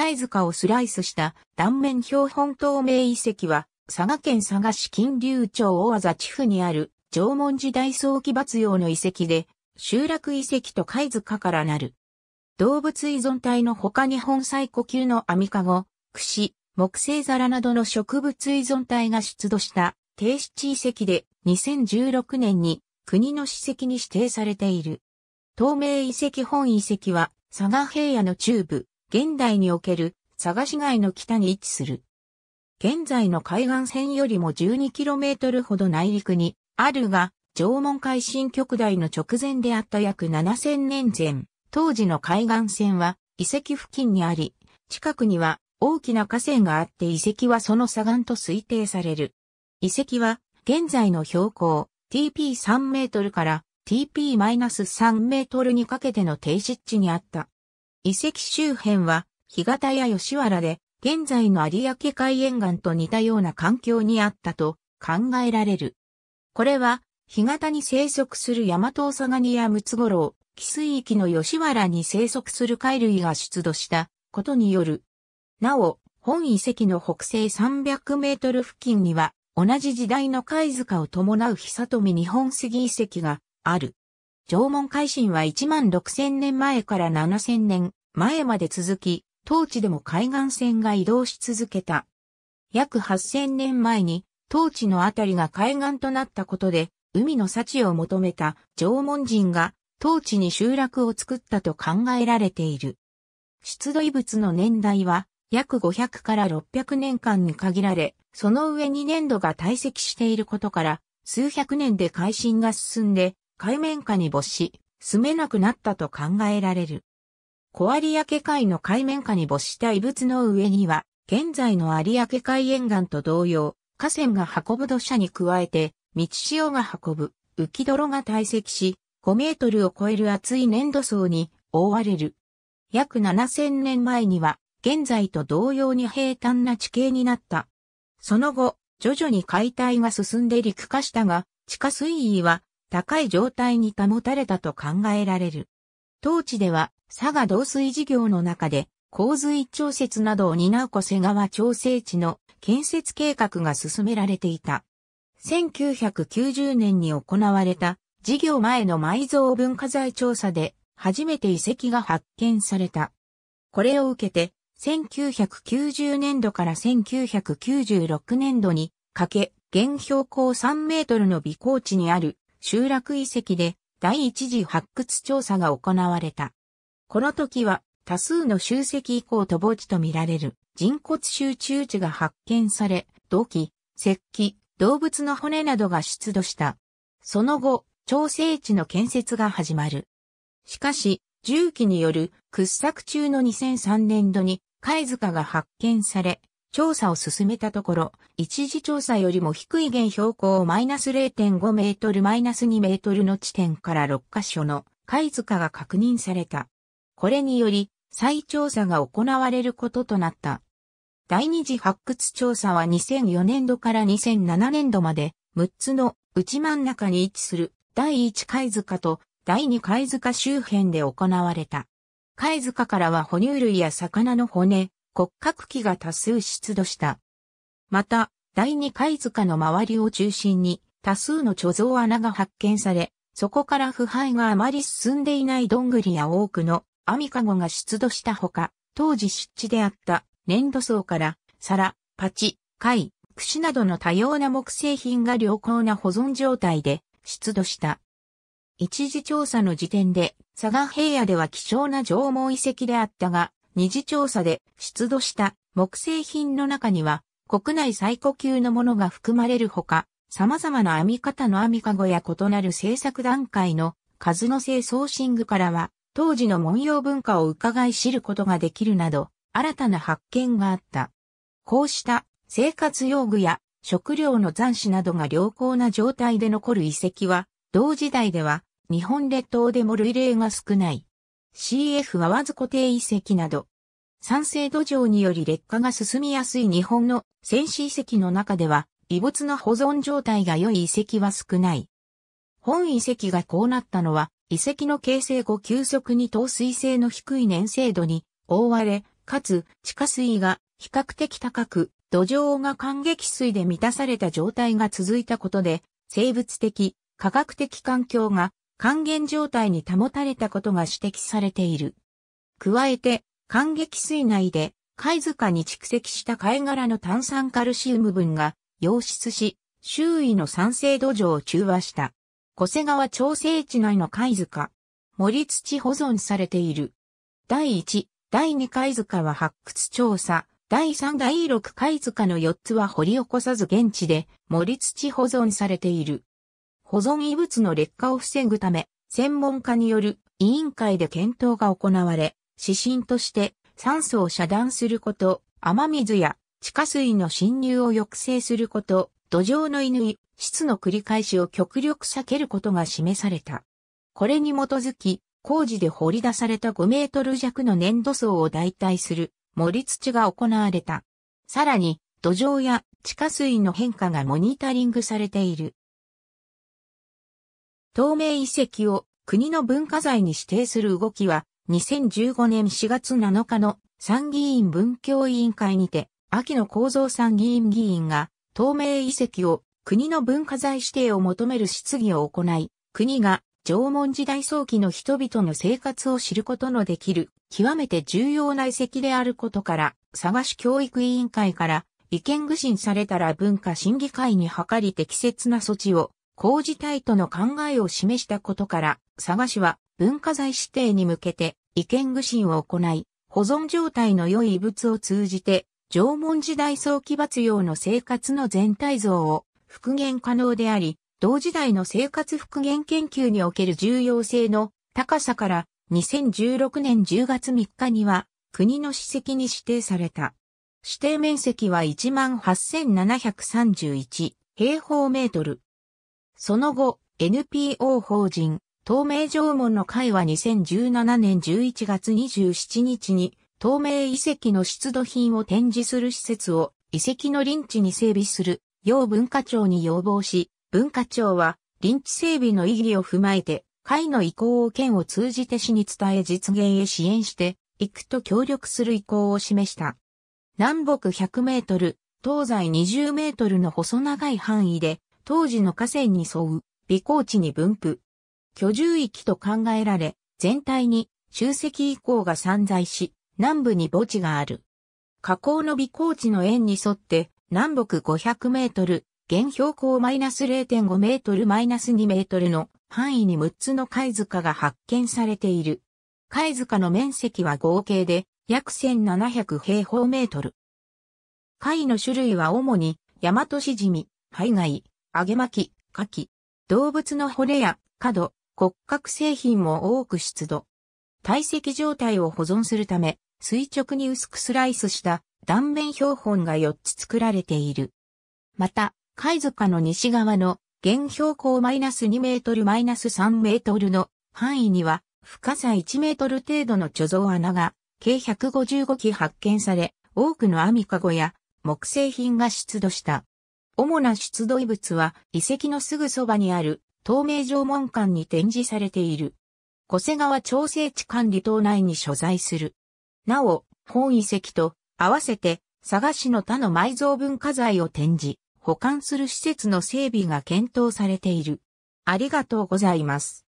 貝塚をスライスした断面標本透明遺跡は、佐賀県佐賀市金流町大和地府にある縄文時代早期伐用の遺跡で、集落遺跡と貝塚からなる。動物依存体の他に本最古級のアミカゴ、串、木製皿などの植物依存体が出土した低七遺跡で2016年に国の史跡に指定されている。透明遺跡本遺跡は佐賀平野の中部、現代における佐賀市街の北に位置する。現在の海岸線よりも 12km ほど内陸にあるが、縄文海進局大の直前であった約7000年前、当時の海岸線は遺跡付近にあり、近くには大きな河川があって遺跡はその左岸と推定される。遺跡は現在の標高 TP3 メートルから TP-3 メートルにかけての低湿地にあった。遺跡周辺は、干潟や吉原で、現在の有明海沿岸と似たような環境にあったと考えられる。これは、干潟に生息するヤマトウサガニやムツゴロウ、汽水域の吉原に生息する貝類が出土したことによる。なお、本遺跡の北西300メートル付近には、同じ時代の貝塚を伴う久富日本杉遺跡がある。縄文海進は1万6000年前から7000年前まで続き、当地でも海岸線が移動し続けた。約8000年前に、当地のあたりが海岸となったことで、海の幸を求めた縄文人が、当地に集落を作ったと考えられている。出土遺物の年代は、約500から600年間に限られ、その上に粘土が堆積していることから、数百年で改新が進んで、海面下に没し、住めなくなったと考えられる。小有明海の海面下に没した遺物の上には、現在の有明海沿岸と同様、河川が運ぶ土砂に加えて、道潮が運ぶ浮き泥が堆積し、5メートルを超える厚い粘土層に覆われる。約7000年前には、現在と同様に平坦な地形になった。その後、徐々に解体が進んで陸化したが、地下水位は高い状態に保たれたと考えられる。当地では佐賀導水事業の中で洪水調節などを担う小瀬川調整地の建設計画が進められていた。1990年に行われた事業前の埋蔵文化財調査で初めて遺跡が発見された。これを受けて1990年度から1996年度にかけ、現標高3メートルの微高地にある集落遺跡で第一次発掘調査が行われた。この時は多数の集積以降と墓地とみられる人骨集中地が発見され、土器、石器、動物の骨などが出土した。その後、調整地の建設が始まる。しかし、重機による掘削中の2003年度に貝塚が発見され、調査を進めたところ、一時調査よりも低い原標高マイナス0.5メートルマイナス2メートルの地点から6カ所の貝塚が確認された。これにより、再調査が行われることとなった。第二次発掘調査は2004年度から2007年度まで、6つの内真ん中に位置する第1貝塚と第2貝塚周辺で行われた。貝塚からは哺乳類や魚の骨、骨格器が多数出土した。また、第二貝塚の周りを中心に多数の貯蔵穴が発見され、そこから腐敗があまり進んでいないどんぐりや多くの網かごが出土したほか、当時湿地であった粘土層から皿、パチ、貝、串などの多様な木製品が良好な保存状態で出土した。一時調査の時点で、佐賀平野では希少な縄文遺跡であったが、二次調査で出土した木製品の中には国内最古級のものが含まれるほか、様々な編み方の編みかごや異なる制作段階の数の製ソーシングからは、当時の文様文化を伺い知ることができるなど、新たな発見があった。こうした生活用具や食料の残滓などが良好な状態で残る遺跡は、同時代では日本列島でも類例が少ない。CF はわず固定遺跡など、酸性土壌により劣化が進みやすい日本の戦死遺跡の中では、遺物の保存状態が良い遺跡は少ない。本遺跡がこうなったのは、遺跡の形成後急速に透水性の低い粘性度に覆われ、かつ地下水が比較的高く、土壌が感激水で満たされた状態が続いたことで、生物的、科学的環境が還元状態に保たれたことが指摘されている。加えて、還激水内で貝塚に蓄積した貝殻の炭酸カルシウム分が溶出し、周囲の酸性土壌を中和した。小瀬川調整地内の貝塚。森土保存されている。第1、第2貝塚は発掘調査。第3第6貝塚の4つは掘り起こさず現地で森土保存されている。保存遺物の劣化を防ぐため、専門家による委員会で検討が行われ、指針として酸素を遮断すること、雨水や地下水の侵入を抑制すること、土壌の犬い、質の繰り返しを極力避けることが示された。これに基づき、工事で掘り出された5メートル弱の粘土層を代替する盛り土が行われた。さらに、土壌や地下水の変化がモニタリングされている。透明遺跡を国の文化財に指定する動きは、2015年4月7日の参議院文教委員会にて、秋野幸三参議院議員が、透明遺跡を国の文化財指定を求める質疑を行い、国が縄文時代早期の人々の生活を知ることのできる、極めて重要な遺跡であることから、佐賀市教育委員会から意見具信されたら文化審議会に諮り適切な措置を工事体との考えを示したことから、佐賀市は文化財指定に向けて意見具信を行い、保存状態の良い遺物を通じて、縄文時代早期伐用の生活の全体像を復元可能であり、同時代の生活復元研究における重要性の高さから2016年10月3日には国の史跡に指定された。指定面積は18,731平方メートル。その後、NPO 法人、東名縄文の会は2017年11月27日に、東名遺跡の出土品を展示する施設を遺跡の臨地に整備する、要文化庁に要望し、文化庁は、臨地整備の意義を踏まえて、会の意向を県を通じて市に伝え実現へ支援して、いくと協力する意向を示した。南北100メートル、東西20メートルの細長い範囲で、当時の河川に沿う、微高地に分布。居住域と考えられ、全体に、集積以降が散在し、南部に墓地がある。河口の微高地の円に沿って、南北500メートル、現標高マイナス0.5メートルマイナス2メートルの範囲に6つの貝塚が発見されている。貝塚の面積は合計で約1700平方メートル。貝の種類は主に、大和しじみ、貝貝、揚げ巻き、牡蠣、動物の骨や角、骨格製品も多く出土。体積状態を保存するため、垂直に薄くスライスした断面標本が4つ作られている。また、貝塚の西側の原標高マイナス2メートルマイナス3メートルの範囲には深さ1メートル程度の貯蔵穴が計155基発見され、多くの網かごや木製品が出土した。主な出土遺物は遺跡のすぐそばにある透明縄文館に展示されている。小瀬川調整地管理島内に所在する。なお、本遺跡と合わせて佐賀市の他の埋蔵文化財を展示、保管する施設の整備が検討されている。ありがとうございます。